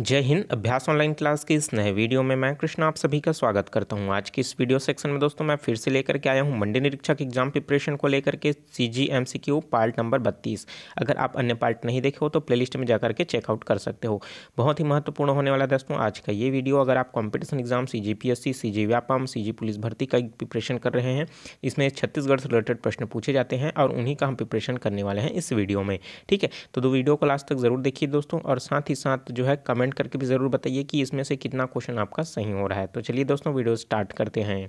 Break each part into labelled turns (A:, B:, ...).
A: जय हिंद अभ्यास online class के इस नए वीडियो में मैं कृष्णा आप सभी का स्वागत करता हूं आज की इस वीडियो सेक्शन में दोस्तों मैं फिर से लेकर के आया हूं मंडी निरीक्षक एग्जाम प्रिपरेशन को लेकर के C G M C Q part number बत्तीस अगर आप अन्य पार्ट नहीं देखे हो तो प्लेलिस्ट में जाकर के चेकआउट कर सकते हो बहुत ही महत्वपूर्ण होने वाला दोस्तों आज का ये वीडियो अगर आप competition exam C G P S C C G Vyapam C G police भर्ती का प्रिपरेशन कर रहे हैं इसमें छत्तीसगढ़ से रिलेटेड प्रश्न पूछे जाते हैं और उन्हीं का हम प्रिपरेशन करने वाले हैं इस वीडियो में ठीक है तो दो वीडियो को लास्ट तक जरूर देखिए दोस्तों और साथ ही साथ जो है कमेंट कमेंट करके भी ज़रूर बताइए कि इसमें से कितना क्वेश्चन आपका सही हो रहा है तो चलिए दोस्तों वीडियो स्टार्ट करते हैं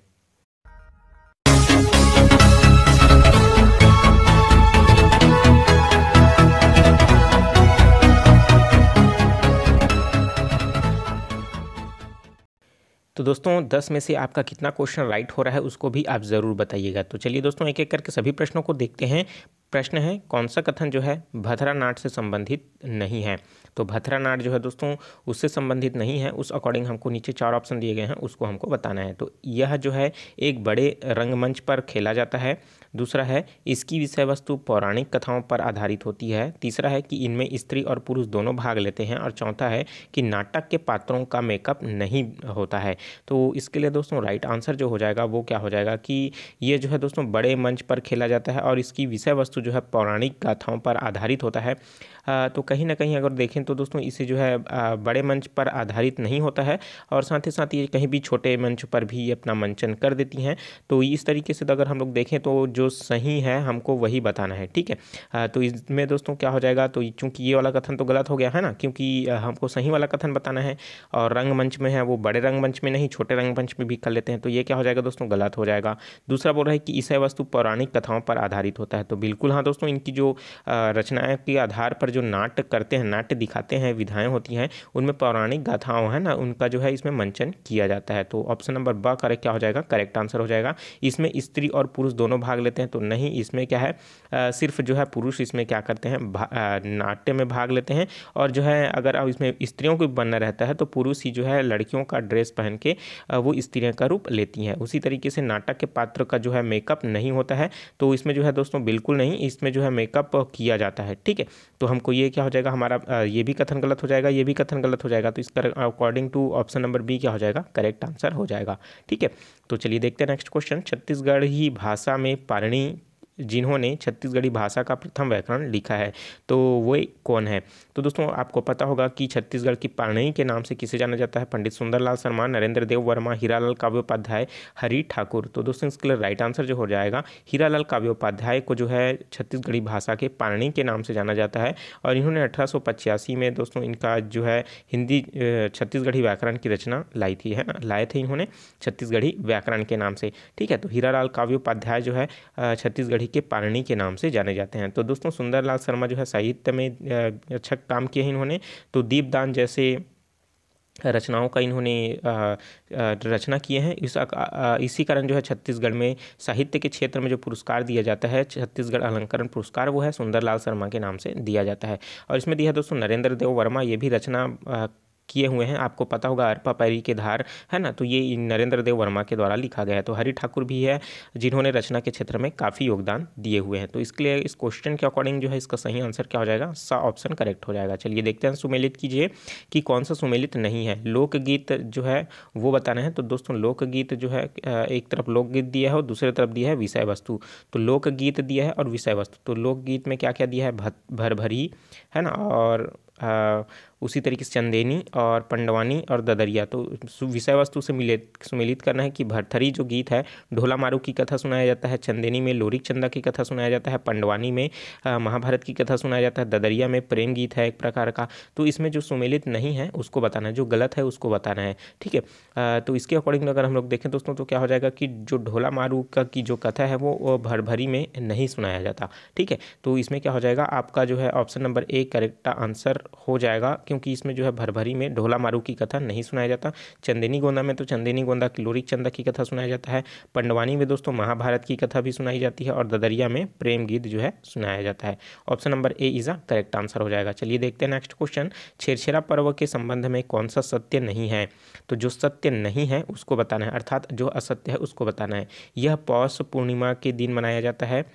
A: तो दोस्तों दस में से आपका कितना क्वेश्चन राइट हो रहा है उसको भी आप ज़रूर बताइएगा तो चलिए दोस्तों एक एक करके सभी प्रश्नों को देखते हैं प्रश्न है कौन सा कथन जो है भद्रा नाट से संबंधित नहीं है तो भथरा नाट जो है दोस्तों उससे संबंधित नहीं है उस अकॉर्डिंग हमको नीचे चार ऑप्शन दिए गए हैं उसको हमको बताना है तो यह जो है एक बड़े रंगमंच पर खेला जाता है दूसरा है इसकी विषय वस्तु पौराणिक कथाओं पर आधारित होती है तीसरा है कि इनमें स्त्री और पुरुष दोनों भाग लेते हैं और चौथा है कि नाटक के पात्रों का मेकअप नहीं होता है तो इसके लिए दोस्तों राइट आंसर जो हो जाएगा वो क्या हो जाएगा कि ये जो है दोस्तों बड़े मंच पर खेला जाता है और इसकी विषय वस्तु जो है पौराणिक कथाओं पर आधारित होता है तो कहीं ना कहीं अगर देखें तो दोस्तों इसे जो है बड़े मंच पर आधारित नहीं होता है और साथ ही साथ ये कहीं भी छोटे मंच पर भी अपना मंचन कर देती हैं तो इस तरीके से तो अगर हम लोग देखें तो जो सही है हमको वही बताना है ठीक है तो इसमें दोस्तों क्या हो जाएगा तो चूंकि ये वाला कथन तो गलत हो गया है ना क्योंकि हमको सही वाला कथन बताना है और रंगमंच में है वो बड़े रंगमंच में नहीं छोटे रंगमंच में भी कर लेते हैं तो ये क्या हो जाएगा दोस्तों गलत हो जाएगा दूसरा बोल रहा है कि इसय वस्तु पौराणिक कथाओं पर आधारित होता है तो बिल्कुल हाँ दोस्तों इनकी जो रचनाएँ के आधार पर जो नाट्य करते हैं नाट्य दिखाते हैं विधाएँ होती हैं उनमें पौराणिक गाथाओं है ना उनका जो है इसमें मंचन किया जाता है तो ऑप्शन नंबर ब करेक्ट क्या हो जाएगा करेक्ट आंसर हो जाएगा इसमें स्त्री और पुरुष दोनों भाग लेते हैं तो नहीं इसमें क्या है आ, सिर्फ जो है पुरुष इसमें क्या करते हैं नाट्य में भाग लेते हैं और जो है अगर अब इसमें स्त्रियों को बनना रहता है तो पुरुष ही जो है लड़कियों का ड्रेस पहन के वो स्त्रियों का रूप लेती हैं उसी तरीके से नाटक के पात्र का जो है मेकअप नहीं होता है तो इसमें जो है दोस्तों बिल्कुल नहीं इसमें जो है मेकअप किया जाता है ठीक है तो हमको ये क्या हो जाएगा हमारा ये भी कथन गलत हो जाएगा ये भी कथन गलत हो जाएगा तो इस according to option number B क्या हो जाएगा करेक्ट आंसर हो जाएगा ठीक है तो चलिए देखते हैं नेक्स्ट क्वेश्चन छत्तीसगढ़ ही भाषा में पारणी जिन्होंने छत्तीसगढ़ी भाषा का प्रथम व्याकरण लिखा है तो वो कौन है तो दोस्तों आपको पता होगा कि छत्तीसगढ़ की पाणई के नाम से किसे जाना जाता है पंडित सुंदरलाल शर्मा नरेंद्र देव वर्मा हीरालाल काव्योपाध्याय हरी ठाकुर तो दोस्तों इसके लिए राइट आंसर जो हो जाएगा हीरालाल काव्योपाध्याय को जो है छत्तीसगढ़ी भाषा के पाणई के नाम से जाना जाता है और इन्होंने अठारह में दोस्तों इनका जो है हिंदी छत्तीसगढ़ी व्याकरण की रचना लाई थी है ना लाए थे इन्होंने छत्तीसगढ़ी व्याकरण के नाम से ठीक है तो हीरालाल काव्योपाध्याय जो है छत्तीसगढ़ी दिल्ली के पालनी के नाम से जाने जाते हैं तो दोस्तों सुंदरलाल शर्मा जो है साहित्य में अच्छा काम किए हैं इन्होंने तो दीपदान जैसे रचनाओं का इन्होंने रचना किए हैं इस इसी कारण जो है छत्तीसगढ़ में साहित्य के क्षेत्र में जो पुरस्कार दिया जाता है छत्तीसगढ़ अलंकरण पुरस्कार वो है सुंदरलाल शर्मा के नाम से दिया जाता है और इसमें दिया दोस्तों नरेंद्र देव वर्मा ये भी रचना किए हुए हैं आपको पता होगा अरपा पैरी के धार है ना तो ये नरेंद्र देव वर्मा के द्वारा लिखा गया है तो हरि ठाकुर भी है जिन्होंने रचना के क्षेत्र में काफ़ी योगदान दिए हुए हैं तो इसके लिए इस क्वेश्चन के अकॉर्डिंग जो है इसका सही आंसर क्या हो जाएगा सा ऑप्शन करेक्ट हो जाएगा चलिए देखते हैं सुमेलित कीजिए कि कौन सा सुमेलित नहीं है लोकगीत जो है वो बताना है तो दोस्तों लोकगीत जो है एक तरफ लोकगीत दिया है और दूसरे तरफ दिया है विषय वस्तु तो लोकगीत दिया है और विषय वस्तु तो लोकगीत में क्या क्या दिया है भर भरी है ना और उसी तरीके से चंदेनी और पंडवानी और ददरिया तो विषय वस्तु से मिले सुमिलित करना है कि भरथरी जो गीत है ढोला मारू की कथा सुनाया जाता है चंदेनी में लोरिक चंदा की कथा सुनाया जाता है पंडवानी में महाभारत की कथा सुनाया जाता है ददरिया में प्रेम गीत है एक प्रकार का तो इसमें जो सुमेलित नहीं है उसको बताना है जो गलत है उसको बताना है ठीक है तो इसके अकॉर्डिंग अगर हम लोग देखें दोस्तों तो क्या हो जाएगा कि जो ढोला मारू का की जो कथा है वो भरभरी में नहीं सुनाया जाता ठीक है तो इसमें क्या हो जाएगा आपका जो है option number A correct answer हो जाएगा क्योंकि इसमें जो है भरभरी में ढोला मारू की कथा नहीं सुनाया जाता चंदेनी गोंदा में तो चंदेनी गोंदा की लोरिक चंदा की कथा सुनाया जाता है पंडवानी में दोस्तों महाभारत की कथा भी सुनाई जाती है और ददरिया में प्रेम गीत जो है सुनाया जाता है option number A is a correct answer हो जाएगा चलिए देखते हैं नेक्स्ट क्वेश्चन छेरछेरा पर्व के संबंध में कौन सा सत्य नहीं है तो जो सत्य नहीं है उसको बताना है अर्थात जो असत्य है उसको बताना है यह पौष पूर्णिमा के दिन मनाया जाता है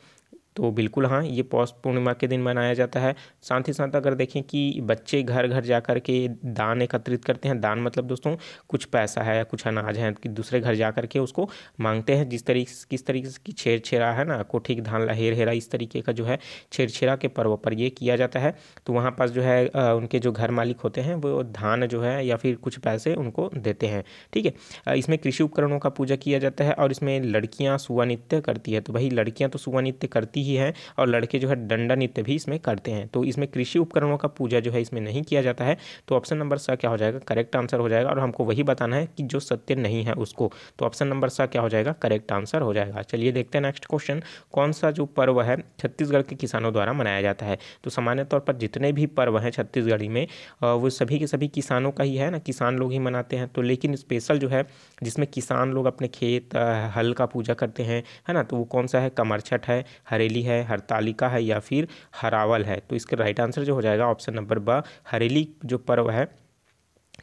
A: तो बिल्कुल हाँ ये पौष पूर्णिमा के दिन मनाया जाता है साथ ही साथ अगर देखें कि बच्चे घर घर जा कर के दान एकत्रित करते हैं दान मतलब दोस्तों कुछ पैसा है या कुछ अनाज है कि दूसरे घर जा कर के उसको मांगते हैं जिस तरीके किस तरीके की छेड़छेड़ा है ना कोठी धान लहेर हेरा इस तरीके का जो है छेड़छेड़ा के पर्व पर ये किया जाता है तो वहाँ पास जो है उनके जो घर मालिक होते हैं वो धान जो है या फिर कुछ पैसे उनको देते हैं ठीक है इसमें कृषि उपकरणों का पूजा किया जाता है और इसमें लड़कियाँ सुवा नृत्य करती है तो भाई लड़कियाँ तो सुवा नृत्य करती होती ही है और लड़के जो है डंडा नृत्य भी इसमें करते हैं तो इसमें कृषि उपकरणों का पूजा जो है इसमें नहीं किया जाता है तो ऑप्शन नंबर स क्या हो जाएगा करेक्ट आंसर हो जाएगा और हमको वही बताना है कि जो सत्य नहीं है उसको तो ऑप्शन नंबर स क्या हो जाएगा करेक्ट आंसर हो जाएगा चलिए देखते हैं नेक्स्ट क्वेश्चन कौन सा जो पर्व है छत्तीसगढ़ के किसानों द्वारा मनाया जाता है तो सामान्य तौर पर जितने भी पर्व हैं छत्तीसगढ़ी में वो सभी के सभी किसानों का ही है ना किसान लोग ही मनाते हैं तो लेकिन स्पेशल जो है जिसमें किसान लोग अपने खेत हल का पूजा करते हैं है ना तो वो कौन सा है छठ है हरेली हरेली है हरतालिका है या फिर हरावल है तो इसका राइट आंसर जो हो जाएगा ऑप्शन नंबर ब हरेली जो पर्व है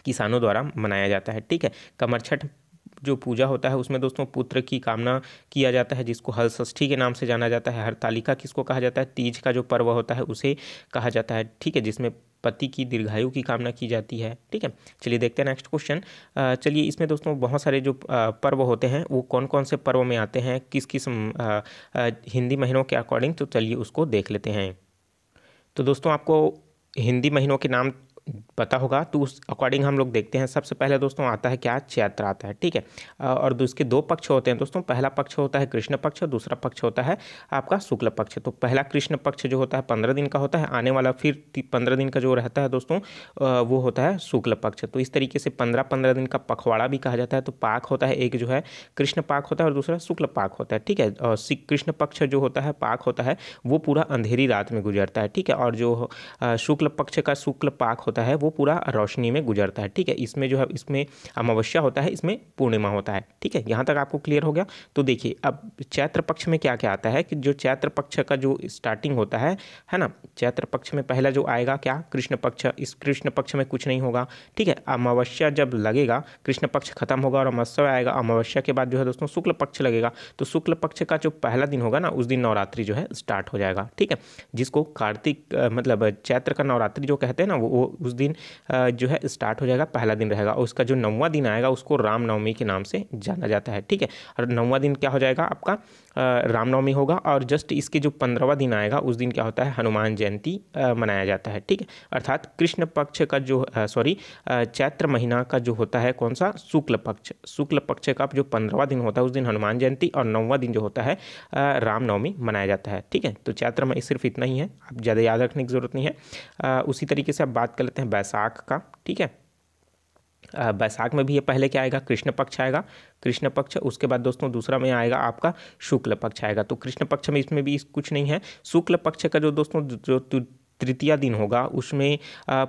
A: किसानों द्वारा मनाया जाता है ठीक है कमर छठ जो पूजा होता है उसमें दोस्तों पुत्र की कामना किया जाता है जिसको हल षष्ठी के नाम से जाना जाता है हरतालिका किसको कहा जाता है तीज का जो पर्व होता है उसे कहा जाता है ठीक है जिसमें पति की दीर्घायु की कामना की जाती है ठीक है चलिए देखते हैं नेक्स्ट क्वेश्चन चलिए इसमें दोस्तों बहुत सारे जो पर्व होते हैं वो कौन कौन से पर्व में आते हैं किस किस हिंदी महीनों के अकॉर्डिंग तो चलिए उसको देख लेते हैं तो दोस्तों आपको हिंदी महीनों के नाम पता होगा तो उस अकॉर्डिंग हम लोग देखते हैं सबसे पहले दोस्तों आता है क्या चैत्र आता है ठीक है और उसके दो पक्ष होते हैं दोस्तों पहला पक्ष होता है कृष्ण पक्ष और दूसरा पक्ष होता है आपका शुक्ल पक्ष तो पहला कृष्ण पक्ष जो होता है पंद्रह दिन का होता है आने वाला फिर पंद्रह दिन का जो रहता है दोस्तों वो होता है शुक्ल पक्ष तो इस तरीके से पंद्रह पंद्रह दिन का पखवाड़ा भी कहा जाता है तो पाक होता है एक जो है कृष्ण पाक होता है और दूसरा शुक्ल पाक होता है ठीक है और कृष्ण पक्ष जो होता है पाक होता है वो पूरा अंधेरी रात में गुजरता है ठीक है और जो शुक्ल पक्ष का शुक्ल पाक होता है वो पूरा रोशनी में गुजरता है ठीक है इसमें जो है इसमें अमावस्या होता है इसमें पूर्णिमा होता है ठीक है यहाँ तक आपको क्लियर हो गया तो देखिए अब चैत्र पक्ष में क्या क्या आता है कि जो चैत्र पक्ष का जो स्टार्टिंग होता है है ना चैत्र पक्ष में पहला जो आएगा क्या कृष्ण पक्ष इस कृष्ण पक्ष में कुछ नहीं होगा ठीक है अमावस्या जब लगेगा कृष्ण पक्ष खत्म होगा और अमावस्या आएगा अमावस्या के बाद जो है दोस्तों शुक्ल पक्ष लगेगा तो शुक्ल पक्ष का जो पहला दिन होगा ना उस दिन नवरात्रि जो है स्टार्ट हो जाएगा ठीक है जिसको कार्तिक मतलब चैत्र का नवरात्रि जो कहते हैं ना वो, वो उस दिन जो है स्टार्ट हो जाएगा पहला दिन रहेगा और उसका जो नौवा दिन आएगा उसको रामनवमी के नाम से जाना जाता है ठीक है और नौवा दिन क्या हो जाएगा आपका रामनवमी होगा और जस्ट इसके जो पंद्रहवा दिन आएगा उस दिन क्या होता है हनुमान जयंती मनाया जाता है ठीक है अर्थात कृष्ण पक्ष का जो सॉरी चैत्र महीना का जो होता है कौन सा शुक्ल पक्ष शुक्ल पक्ष का जो पंद्रहवा दिन होता है उस दिन हनुमान जयंती और नौवा दिन जो होता है रामनवमी मनाया जाता है ठीक है तो चैत्र में सिर्फ इतना ही है आप ज़्यादा याद रखने की ज़रूरत नहीं है उसी तरीके से आप बात कर लेते हैं बैसाख का ठीक है बैसाख में भी ये पहले क्या आएगा कृष्ण पक्ष आएगा कृष्ण पक्ष उसके बाद दोस्तों दूसरा में आएगा आपका शुक्ल पक्ष आएगा तो कृष्ण पक्ष में इसमें भी कुछ नहीं है शुक्ल पक्ष का जो दोस्तों जो तृतीय दिन होगा उसमें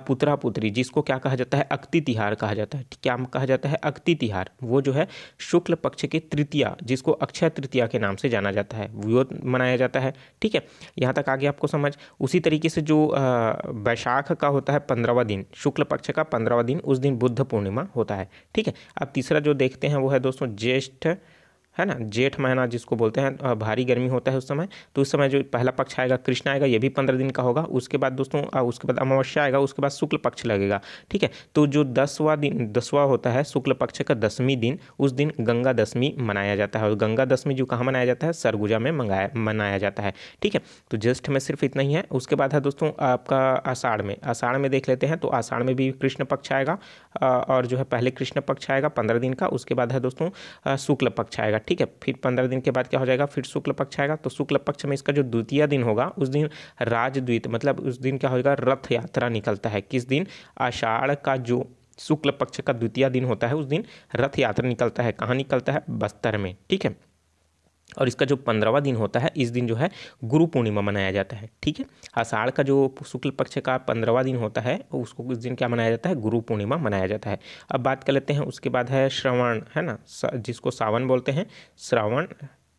A: पुत्रा पुत्री जिसको क्या कहा जाता है अक्ति तिहार कहा जाता है क्या कहा जाता है अक्ति तिहार वो जो है शुक्ल पक्ष के तृतीया जिसको अक्षय तृतीया के नाम से जाना जाता है वो मनाया जाता है ठीक है यहाँ तक आगे आपको समझ उसी तरीके से जो वैशाख का होता है पंद्रहवा दिन शुक्ल पक्ष का पंद्रहवा दिन उस दिन बुद्ध पूर्णिमा होता है ठीक है अब तीसरा जो देखते हैं वो है दोस्तों ज्येष्ठ है ना जेठ महीना जिसको बोलते हैं भारी गर्मी होता है उस समय तो उस समय जो पहला पक्ष आएगा कृष्ण आएगा ये भी पंद्रह दिन का होगा उसके बाद दोस्तों उसके बाद अमावस्या आएगा उसके बाद शुक्ल पक्ष लगेगा ठीक है तो जो दसवा दिन दसवा होता है शुक्ल पक्ष का दसवीं दिन उस दिन गंगा दशमी मनाया जाता है और गंगा दशमी जो कहाँ मनाया जाता है सरगुजा में मंगाया मनाया जाता है ठीक है तो जस्ट में सिर्फ इतना ही है उसके बाद है दोस्तों आपका आषाढ़ में आषाढ़ में देख लेते हैं तो आषाढ़ में भी कृष्ण पक्ष आएगा और जो है पहले कृष्ण पक्ष आएगा पंद्रह दिन का उसके बाद है दोस्तों शुक्ल पक्ष आएगा ठीक है फिर पंद्रह दिन के बाद क्या हो जाएगा फिर शुक्ल पक्ष आएगा तो शुक्ल पक्ष में इसका जो द्वितीय दिन होगा उस दिन राजद्वीत मतलब उस दिन क्या होगा रथ यात्रा निकलता है किस दिन आषाढ़ का जो शुक्ल पक्ष का द्वितीय दिन होता है उस दिन रथ यात्रा निकलता है कहाँ निकलता है बस्तर में ठीक है और इसका जो पंद्रहवा दिन होता है इस दिन जो है गुरु पूर्णिमा मनाया जाता है ठीक है आषाढ़ का जो शुक्ल पक्ष का पंद्रहवा दिन होता है उसको उस दिन क्या मनाया जाता है गुरु पूर्णिमा मनाया जाता है अब बात कर लेते हैं उसके बाद है श्रवण है ना जिसको सावन बोलते हैं श्रवण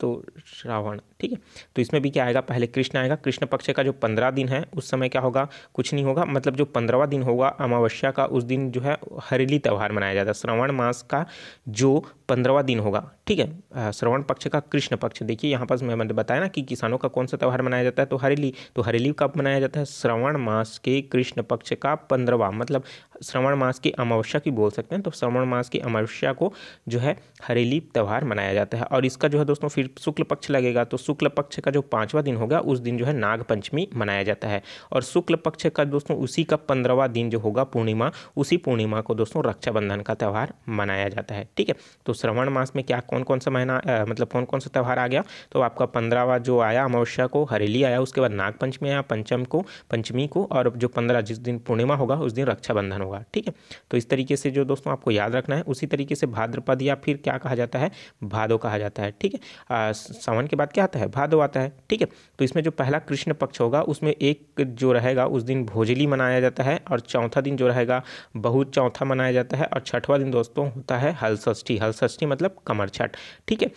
A: तो श्रावण ठीक है तो इसमें भी क्या आएगा पहले कृष्ण आएगा कृष्ण पक्ष का जो पंद्रह दिन है उस समय क्या होगा कुछ नहीं होगा मतलब जो पंद्रहवा दिन होगा अमावस्या का उस दिन जो है हरेली त्यौहार मनाया जाता है श्रावण मास का जो पंद्रहवा दिन होगा ठीक है श्रवण पक्ष का कृष्ण पक्ष देखिए यहाँ पर मैं मैंने बताया ना कि किसानों का कौन सा त्यौहार मनाया जाता है तो हरेली तो हरेली कब मनाया जाता है श्रवण मास के कृष्ण पक्ष का पंद्रहवा मतलब श्रवण मास की अमावस्या की बोल सकते हैं तो श्रवण मास की अमावस्या को जो है हरेली त्यौहार मनाया जाता है और इसका जो है दोस्तों फिर शुक्ल पक्ष लगेगा तो शुक्ल पक्ष का जो पाँचवा दिन होगा उस दिन जो है नाग पंचमी मनाया जाता है और शुक्ल पक्ष का दोस्तों उसी का पंद्रहवा दिन जो होगा पूर्णिमा उसी पूर्णिमा को दोस्तों रक्षाबंधन का त्यौहार मनाया जाता है ठीक है तो श्रवण मास में क्या कौन कौन सा महीना मतलब कौन कौन सा त्यौहार आ गया तो आपका पंद्रहवा जो आया अमावस्या को हरेली आया उसके बाद नागपंचमी आया पंचम को पंचमी को और जो पंद्रह जिस दिन पूर्णिमा होगा उस दिन रक्षाबंधन होगा ठीक है तो इस तरीके से जो दोस्तों आपको याद रखना है उसी तरीके से भाद्रपद या फिर क्या कहा जाता है भादो कहा जाता है ठीक है सावन के बाद क्या आता है भादो आता है ठीक है तो इसमें जो पहला कृष्ण पक्ष होगा उसमें एक जो रहेगा उस दिन भोजली मनाया जाता है और चौथा दिन जो रहेगा बहुत चौथा मनाया जाता है और छठवा दिन दोस्तों होता है हलषष्ठी हलसष्ठी षष्ठी मतलब कमर छठ ठीक है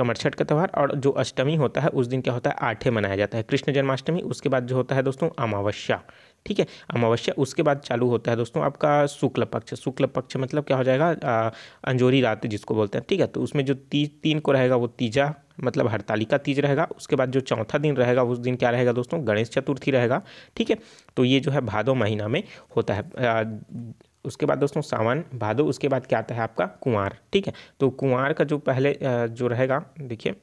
A: कमर छठ का त्यौहार और जो अष्टमी होता है उस दिन क्या होता है आठे मनाया जाता है कृष्ण जन्माष्टमी उसके बाद जो होता है दोस्तों अमावस्या ठीक है अमावस्या उसके बाद चालू होता है दोस्तों आपका शुक्ल पक्ष शुक्ल पक्ष मतलब क्या हो जाएगा अंजोरी रात जिसको बोलते हैं ठीक है तो उसमें जो ती, तीन को रहेगा वो तीजा मतलब हड़तालिका तीज रहेगा उसके बाद जो चौथा दिन रहेगा उस दिन क्या रहेगा दोस्तों गणेश चतुर्थी रहेगा ठीक है तो ये जो है भादो महीना में होता है आ, उसके बाद दोस्तों सावन भादो उसके बाद क्या आता है आपका कुंवार ठीक है तो कुंवार का जो पहले जो रहेगा देखिए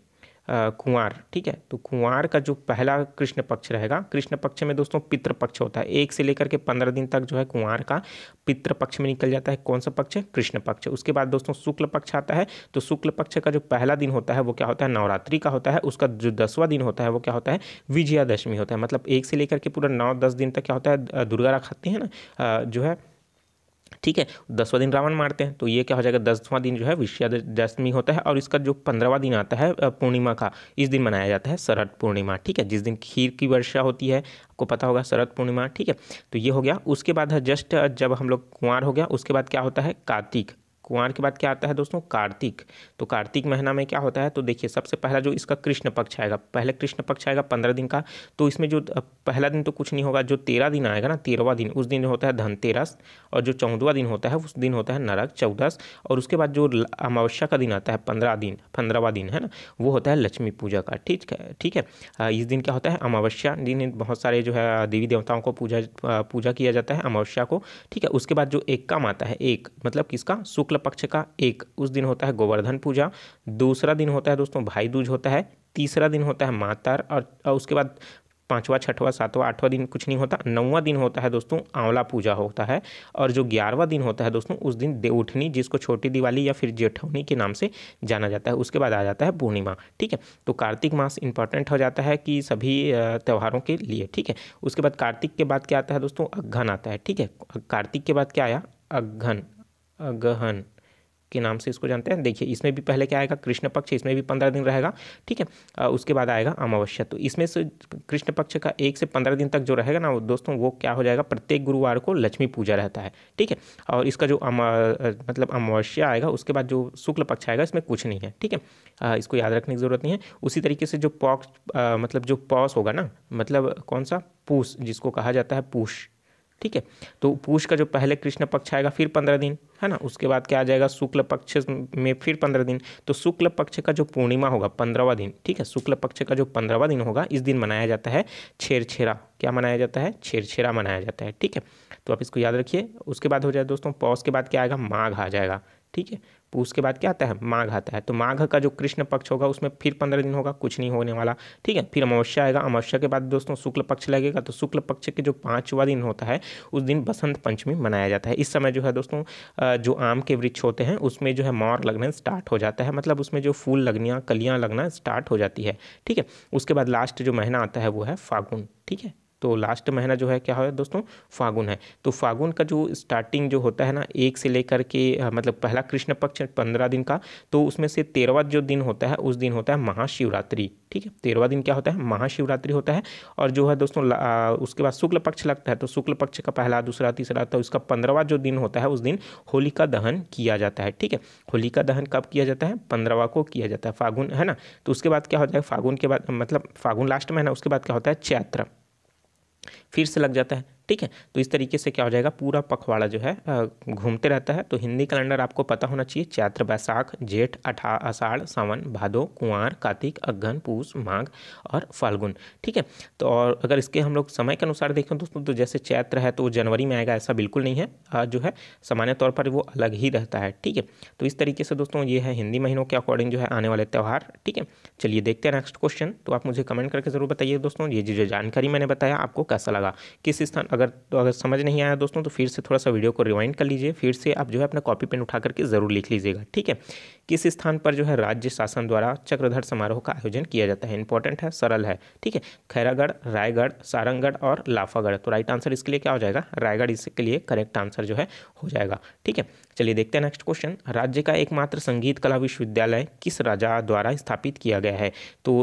A: कुंवार ठीक है तो कुंवार का जो पहला कृष्ण पक्ष रहेगा कृष्ण पक्ष में दोस्तों पितृ पक्ष होता है एक से लेकर के पंद्रह दिन तक जो है कुंवार का पितृ पक्ष में निकल जाता है कौन सा पक्ष कृष्ण पक्ष उसके बाद दोस्तों शुक्ल पक्ष आता है तो शुक्ल पक्ष का जो पहला दिन होता है वो क्या होता है नवरात्रि का होता है उसका जो दसवां दिन होता है वो क्या होता है विजयादशमी होता है मतलब एक से लेकर के पूरा नौ दस दिन तक क्या होता है दुर्गा रखाते हैं ना जो है ठीक है दसवां दिन रावण मारते हैं तो ये क्या हो जाएगा दसवां दिन जो है विषयादशमी होता है और इसका जो पंद्रहवा दिन आता है पूर्णिमा का इस दिन मनाया जाता है शरद पूर्णिमा ठीक है जिस दिन खीर की वर्षा होती है आपको पता होगा शरद पूर्णिमा ठीक है तो ये हो गया उसके बाद जस्ट जब हम लोग कुंवार हो गया उसके बाद क्या होता है कार्तिक कुमार के बाद क्या आता है दोस्तों कार्तिक तो कार्तिक महीना में क्या होता है तो देखिए सबसे पहला जो इसका कृष्ण पक्ष आएगा पहले कृष्ण पक्ष आएगा पंद्रह दिन का तो इसमें जो पहला दिन तो कुछ नहीं होगा जो तेरह दिन आएगा ना तेरहवा दिन उस दिन होता है धनतेरस और जो चौदवा दिन होता है उस दिन होता है नरक चौदस और उसके बाद जो अमावस्या का दिन आता है पंद्रह दिन पंद्रहवा दिन है ना वो होता है लक्ष्मी पूजा का ठीक है ठीक है इस दिन क्या होता है अमावस्या दिन बहुत सारे जो है देवी देवताओं को पूजा पूजा किया जाता है अमावस्या को ठीक है उसके बाद जो एक काम आता है एक मतलब किसका शुक्ल पक्ष का एक उस दिन होता है गोवर्धन पूजा दूसरा दिन होता है दोस्तों भाई दूज होता है तीसरा दिन होता है मातर और उसके बाद पाँचवा छठवा सातवां आठवां दिन कुछ नहीं होता नौवा दिन होता है दोस्तों आंवला पूजा होता है और जो ग्यारहवा दिन होता है दोस्तों उस दिन देवउठनी जिसको छोटी दिवाली या फिर जेठवनी के नाम से जाना जाता है उसके बाद आ जाता है पूर्णिमा ठीक है तो कार्तिक मास इंपॉर्टेंट हो जाता है कि सभी त्यौहारों के लिए ठीक है उसके बाद कार्तिक के बाद क्या आता है दोस्तों अघन आता है ठीक है कार्तिक के बाद क्या आया अघन गहन के नाम से इसको जानते हैं देखिए इसमें भी पहले क्या आएगा कृष्ण पक्ष इसमें भी पंद्रह दिन रहेगा ठीक है उसके बाद आएगा अमावस्या तो इसमें से कृष्ण पक्ष का एक से पंद्रह दिन तक जो रहेगा ना दोस्तों वो क्या हो जाएगा प्रत्येक गुरुवार को लक्ष्मी पूजा रहता है ठीक है और इसका जो अमा मतलब अमावस्या आएगा उसके बाद जो शुक्ल पक्ष आएगा इसमें कुछ नहीं है ठीक है इसको याद रखने की ज़रूरत नहीं है उसी तरीके से जो पॉक्स मतलब जो पॉस होगा ना मतलब कौन सा पूस जिसको कहा जाता है पूष ठीक है तो पूष का जो पहले कृष्ण पक्ष आएगा फिर पंद्रह दिन है ना उसके बाद क्या आ जाएगा शुक्ल पक्ष में फिर पंद्रह दिन तो शुक्ल पक्ष का जो पूर्णिमा होगा पंद्रहवा दिन ठीक है शुक्ल पक्ष का जो पंद्रहवा दिन होगा इस दिन मनाया जाता है छेरछेरा क्या मनाया जाता है छेरछेरा मनाया जाता है ठीक है तो आप इसको याद रखिए उसके बाद हो जाए दोस्तों पौष के बाद क्या आएगा माघ आ जाएगा ठीक है तो उसके बाद क्या आता है माघ आता है तो माघ का जो कृष्ण पक्ष होगा उसमें फिर पंद्रह दिन होगा कुछ नहीं होने वाला ठीक है फिर अमावस्या आएगा अमावस्या के बाद दोस्तों शुक्ल पक्ष लगेगा तो शुक्ल पक्ष के जो पाँचवा दिन होता है उस दिन बसंत पंचमी मनाया जाता है इस समय जो है दोस्तों जो आम के वृक्ष होते हैं उसमें जो है मौर लगना स्टार्ट हो जाता है मतलब उसमें जो फूल लगनियाँ कलियाँ लगना स्टार्ट हो जाती है ठीक है उसके बाद लास्ट जो महीना आता है वो है फागुन ठीक है तो लास्ट महीना जो है क्या है दोस्तों फागुन है तो फागुन का जो स्टार्टिंग जो होता है ना एक से लेकर के मतलब पहला कृष्ण पक्ष पंद्रह दिन का तो उसमें से तेरहवा जो दिन होता है उस दिन होता है महाशिवरात्रि ठीक है तेरहवा दिन क्या होता है महाशिवरात्रि होता है और जो है दोस्तों उसके बाद शुक्ल पक्ष लगता है तो शुक्ल पक्ष का पहला दूसरा तीसरा तो उसका पंद्रहवा जो दिन होता है उस दिन होलिका दहन किया जाता है ठीक है होलिका दहन कब किया जाता है पंद्रहवा को किया जाता है फागुन है ना तो उसके बाद क्या होता है फागुन के बाद मतलब फागुन लास्ट महीना उसके बाद क्या होता है चैत्र फिर से लग जाता है ठीक है तो इस तरीके से क्या हो जाएगा पूरा पखवाड़ा जो है घूमते रहता है तो हिंदी कैलेंडर आपको पता होना चाहिए चैत्र बैसाख जेठ अठा आषाढ़ सावन भादो कुंवर कार्तिक अग्घन पूस माघ और फाल्गुन ठीक है तो और अगर इसके हम लोग समय के अनुसार देखें दोस्तों तो जैसे चैत्र है तो वो जनवरी में आएगा ऐसा बिल्कुल नहीं है जो है सामान्य तौर पर वो अलग ही रहता है ठीक है तो इस तरीके से दोस्तों ये है हिंदी महीनों के अकॉर्डिंग जो है आने वाले त्यौहार ठीक है चलिए देखते हैं नेक्स्ट क्वेश्चन तो आप मुझे कमेंट करके ज़रूर बताइए दोस्तों ये जो जानकारी मैंने बताया आपको कैसा लगा किस स्थान अगर तो अगर समझ नहीं आया दोस्तों तो फिर से थोड़ा सा वीडियो को रिवाइंड कर लीजिए फिर से आप जो है अपना कॉपी पेन उठा करके ज़रूर लिख लीजिएगा ठीक है किस स्थान पर जो है राज्य शासन द्वारा चक्रधर समारोह का आयोजन किया जाता है इंपॉर्टेंट है सरल है ठीक है खैरागढ़ रायगढ़ सारंगगढ़ और लाफागढ़ तो राइट आंसर इसके लिए क्या हो जाएगा रायगढ़ इसके लिए करेक्ट आंसर जो है हो जाएगा ठीक है चलिए देखते हैं नेक्स्ट क्वेश्चन राज्य का एकमात्र संगीत कला विश्वविद्यालय किस राजा द्वारा स्थापित किया गया है तो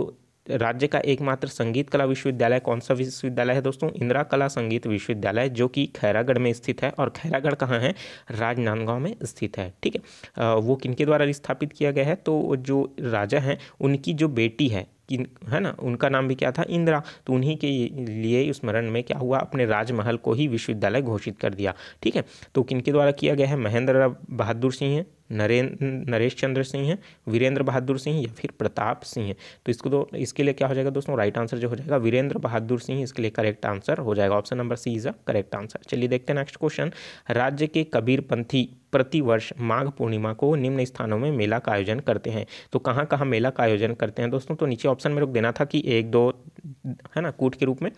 A: राज्य का एकमात्र संगीत कला विश्वविद्यालय कौन सा विश्वविद्यालय है दोस्तों इंदिरा कला संगीत विश्वविद्यालय जो कि खैरागढ़ में स्थित है और खैरागढ़ कहाँ है राजनांदगांव में स्थित है ठीक है वो किनके द्वारा स्थापित किया गया है तो जो राजा हैं उनकी जो बेटी है कि है ना उनका नाम भी क्या था इंदिरा तो उन्हीं के लिए स्मरण में क्या हुआ अपने राजमहल को ही विश्वविद्यालय घोषित कर दिया ठीक है तो किनके द्वारा किया गया है महेंद्र बहादुर सिंह नरेंद्र नरेश चंद्र सिंह हैं वीरेंद्र बहादुर सिंह या फिर प्रताप सिंह हैं तो इसको दो इसके लिए क्या हो जाएगा दोस्तों राइट आंसर जो हो जाएगा वीरेंद्र बहादुर सिंह इसके लिए करेक्ट आंसर हो जाएगा option number C is a correct answer चलिए देखते हैं नेक्स्ट क्वेश्चन राज्य के कबीरपंथी प्रतिवर्ष माघ पूर्णिमा को निम्न स्थानों में मेला का आयोजन करते हैं तो कहाँ कहाँ मेला का आयोजन करते हैं दोस्तों तो नीचे ऑप्शन में को देना था कि एक दो है ना कूट के रूप में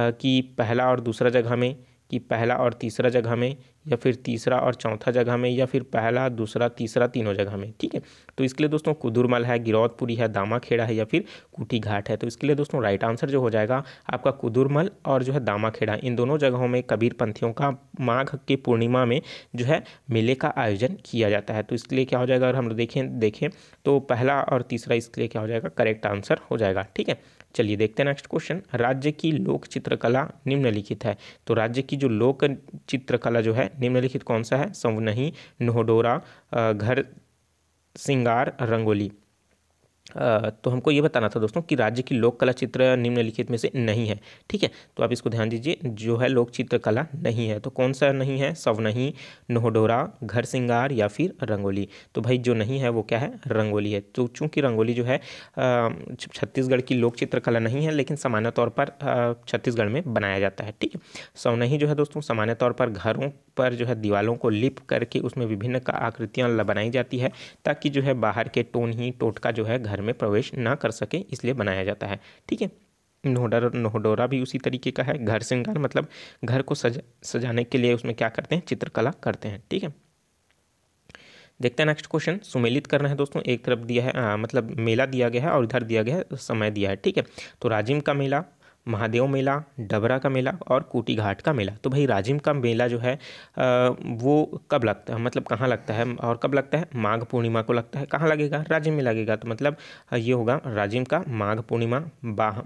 A: कि पहला और दूसरा जगह में कि पहला और तीसरा जगह में या फिर तीसरा और चौथा जगह में या फिर पहला दूसरा तीसरा तीनों जगह में ठीक है तो इसके लिए दोस्तों कुदुरमल है गिरौतपुरी है दामाखेड़ा है या फिर कुटी घाट है तो इसके लिए दोस्तों राइट आंसर जो हो जाएगा आपका कुदुरमल और जो है दामाखेड़ा इन दोनों जगहों में कबीर पंथियों का माघ के पूर्णिमा में जो है मेले का आयोजन किया जाता है तो इसके लिए क्या हो जाएगा अगर हम लोग देखें देखें तो पहला और तीसरा इसके लिए क्या हो जाएगा करेक्ट आंसर हो जाएगा ठीक है चलिए देखते हैं नेक्स्ट क्वेश्चन राज्य की लोक चित्रकला निम्नलिखित है तो राज्य की जो लोक चित्रकला जो है निम्नलिखित कौन सा है संवनही नोहडोरा घर सिंगार रंगोली तो हमको ये बताना था दोस्तों कि राज्य की लोक कला चित्र निम्नलिखित में से नहीं है ठीक है तो आप इसको ध्यान दीजिए जो है लोक चित्रकला नहीं है तो कौन सा नहीं है सब नहीं नोहडोरा घर सिंगार या फिर रंगोली तो भाई जो नहीं है वो क्या है रंगोली है तो चूँकि रंगोली जो है छत्तीसगढ़ की लोक चित्रकला नहीं है लेकिन सामान्य तौर पर छत्तीसगढ़ में बनाया जाता है ठीक है सवनही जो है दोस्तों सामान्य तौर पर घरों पर जो है दीवालों को लिप करके उसमें विभिन्न आकृतियाँ बनाई जाती है ताकि जो है बाहर के टोन ही टोटका जो है घर घर में प्रवेश ना कर सके इसलिए बनाया जाता है ठीक है नोडर नोडोरा भी उसी तरीके का है घर श्रृंगार मतलब घर को सज सजाने के लिए उसमें क्या करते हैं चित्रकला करते हैं ठीक है देखते हैं नेक्स्ट क्वेश्चन सुमेलित करना है दोस्तों एक तरफ दिया है आ, मतलब मेला दिया गया है और इधर दिया गया है समय दिया है ठीक है तो राजिम का मेला महादेव मेला डबरा का मेला और कोटी घाट का मेला तो भाई राजिम का मेला जो है वो कब लगता है मतलब कहाँ लगता है और कब लगता है माघ पूर्णिमा को लगता है कहाँ लगेगा राजिम में लगेगा तो मतलब ये होगा राजिम का माघ पूर्णिमा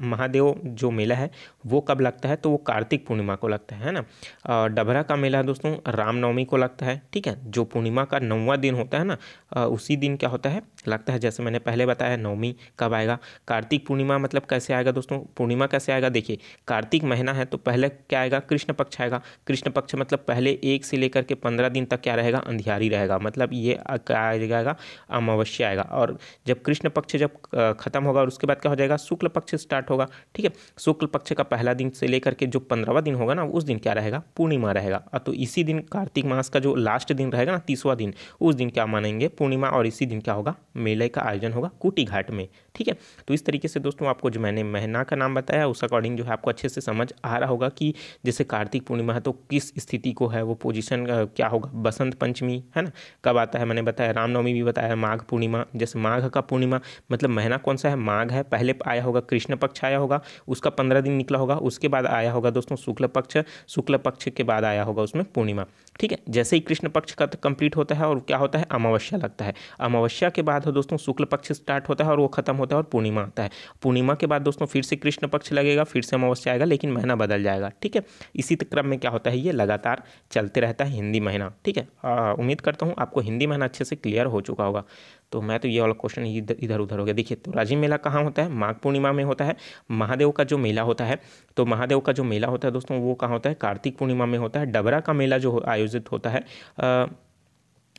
A: महादेव जो मेला है वो कब लगता है तो वो कार्तिक पूर्णिमा को लगता है ना डबरा का मेला दोस्तों रामनवमी को लगता है ठीक है जो पूर्णिमा का नौवा दिन होता है ना उसी दिन क्या होता है लगता है जैसे मैंने पहले बताया नवमी कब आएगा कार्तिक पूर्णिमा मतलब कैसे आएगा दोस्तों पूर्णिमा कैसे आएगा आएगा देखिए कार्तिक महीना है तो पहले क्या आएगा कृष्ण पक्ष आएगा कृष्ण पक्ष मतलब पहले एक से लेकर के पंद्रह दिन तक क्या रहेगा अंधियारी रहेगा मतलब ये क्या आएगा अमावस्या आएगा और जब कृष्ण पक्ष जब खत्म होगा और उसके बाद क्या हो जाएगा शुक्ल पक्ष स्टार्ट होगा ठीक है शुक्ल पक्ष का पहला दिन से लेकर के जो पंद्रहवा दिन होगा ना उस दिन क्या रहेगा पूर्णिमा रहेगा तो इसी दिन कार्तिक मास का जो लास्ट दिन रहेगा ना तीसवा दिन उस दिन क्या मानेंगे पूर्णिमा और इसी दिन क्या होगा मेले का आयोजन होगा कूटी घाट में ठीक है तो इस तरीके से दोस्तों आपको जो मैंने महीना का नाम बताया उसका अकॉर्डिंग जो है आपको अच्छे से समझ आ रहा होगा कि जैसे कार्तिक पूर्णिमा है तो किस स्थिति को है वो पोजिशन क्या होगा बसंत पंचमी है ना कब आता है मैंने बताया रामनवमी भी बताया माघ पूर्णिमा जैसे माघ का पूर्णिमा मतलब महीना कौन सा है माघ है पहले आया होगा कृष्ण पक्ष आया होगा उसका पंद्रह दिन निकला होगा उसके बाद आया होगा दोस्तों शुक्ल पक्ष शुक्ल पक्ष के बाद आया होगा उसमें पूर्णिमा ठीक है जैसे ही कृष्ण पक्ष का कंप्लीट होता है और क्या होता है अमावस्या लगता है अमावस्या के बाद दोस्तों शुक्ल पक्ष स्टार्ट होता है और वो खत्म होता है और पूर्णिमा आता है पूर्णिमा के बाद दोस्तों फिर से कृष्ण पक्ष लगेगा फिर से अमावस्या आएगा लेकिन महीना बदल जाएगा ठीक है इसी क्रम में क्या होता है ये लगातार चलते रहता है हिंदी महीना ठीक है उम्मीद करता हूँ आपको हिंदी महीना अच्छे से क्लियर हो चुका होगा तो मैं तो ये वाला क्वेश्चन इधर इधर उधर हो गया देखिए तो राजीव मेला कहाँ होता है माघ पूर्णिमा में होता है महादेव का जो मेला होता है तो महादेव का जो मेला होता है दोस्तों वो कहाँ होता है कार्तिक पूर्णिमा में होता है डबरा का मेला जो आयोजित होता है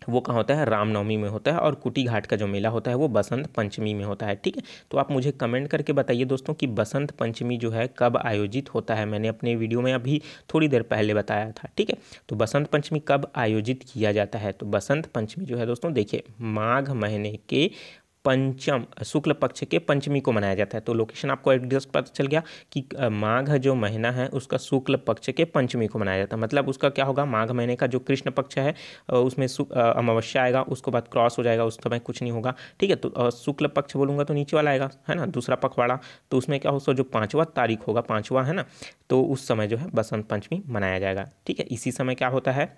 A: वो कहाँ होता है रामनवमी में होता है और कुटी घाट का जो मेला होता है वो बसंत पंचमी में होता है ठीक है तो आप मुझे कमेंट करके बताइए दोस्तों कि बसंत पंचमी जो है कब आयोजित होता है मैंने अपने वीडियो में अभी थोड़ी देर पहले बताया था ठीक है तो बसंत पंचमी कब आयोजित किया जाता है तो बसंत पंचमी जो है दोस्तों देखिए माघ महीने के पंचम शुक्ल पक्ष के पंचमी को मनाया जाता है तो लोकेशन आपको एड्रेस पता चल गया कि माघ जो महीना है उसका शुक्ल पक्ष के पंचमी को मनाया जाता है मतलब उसका क्या होगा माघ महीने का जो कृष्ण पक्ष है उसमें अमावस्या आएगा उसके बाद क्रॉस हो जाएगा उस समय कुछ नहीं होगा ठीक है तो शुक्ल पक्ष बोलूँगा तो नीचे वाला आएगा है ना दूसरा पखवाड़ा तो उसमें क्या होगा जो पाँचवा तारीख होगा पाँचवा है ना तो उस समय जो है बसंत पंचमी मनाया जाएगा ठीक है इसी समय क्या होता है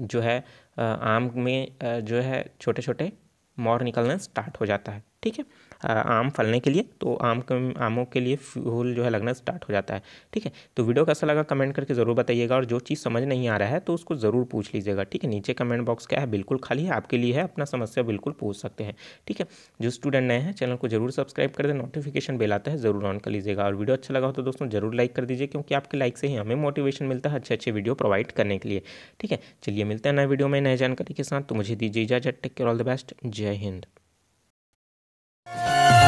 A: जो है आम में जो है छोटे छोटे मोर निकलना स्टार्ट हो जाता है ठीक है आम फलने के लिए तो आम आमों के लिए फूल जो है लगना स्टार्ट हो जाता है ठीक है तो वीडियो कैसा लगा कमेंट करके ज़रूर बताइएगा और जो चीज़ समझ नहीं आ रहा है तो उसको ज़रूर पूछ लीजिएगा ठीक है नीचे कमेंट बॉक्स क्या है बिल्कुल खाली है आपके लिए है अपना समस्या बिल्कुल पूछ सकते हैं ठीक है जो स्टूडेंट नए हैं चैनल को जरूर सब्सक्राइब कर दे नोटिफिकेशन बेल आता है ज़रूर ऑन कर लीजिएगा और वीडियो अच्छा लगा हो तो दोस्तों जरूर लाइक कर दीजिए क्योंकि आपके लाइक से ही हमें मोटिवेशन मिलता है अच्छे अच्छे वीडियो प्रोवाइड करने के लिए ठीक है चलिए मिलते हैं नए वीडियो में नए जानकारी के साथ तो मुझे दीजिए इजाजत take care all the best Jai Hind Yeah.